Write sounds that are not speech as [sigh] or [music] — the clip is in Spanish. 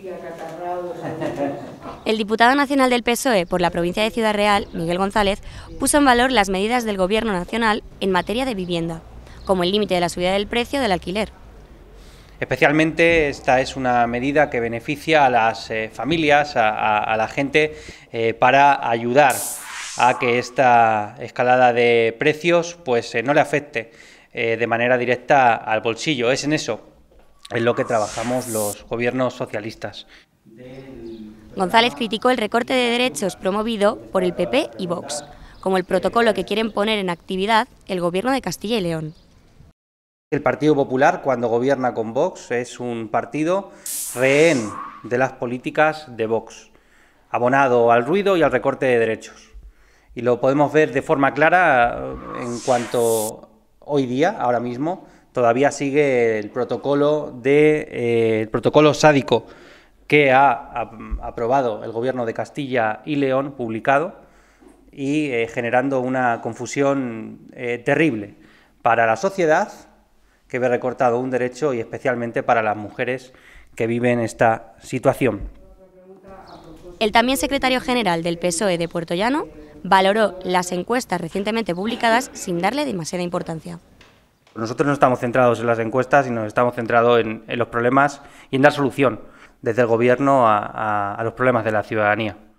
[laughs] El diputado nacional del PSOE por la provincia de Ciudad Real, Miguel González, puso en valor las medidas del Gobierno nacional en materia de vivienda, como el límite de la subida del precio del alquiler. Especialmente esta es una medida que beneficia a las eh, familias, a, la gente, eh, para ayudar a que esta escalada de precios pues, eh, no le afecte de manera directa al bolsillo. Es en eso en lo que trabajamos los gobiernos socialistas. González criticó el recorte de derechos promovido por el PP y Vox, como el protocolo que quieren poner en actividad el gobierno de Castilla y León. El Partido Popular, cuando gobierna con Vox, es un partido rehén de las políticas de Vox, abonado al ruido y al recorte de derechos. Y lo podemos ver de forma clara en cuanto hoy día, ahora mismo, todavía sigue el protocolo de eh, el protocolo sádico que ha, aprobado el gobierno de Castilla y León, publicado, y eh, generando una confusión eh, terrible para la sociedad, que ve recortado un derecho, y especialmente para las mujeres que viven esta situación. El también secretario general del PSOE de Puerto Llano valoró las encuestas recientemente publicadas sin darle demasiada importancia. Nosotros no estamos centrados en las encuestas, sino estamos centrados en, los problemas y en dar solución desde el gobierno a los problemas de la ciudadanía.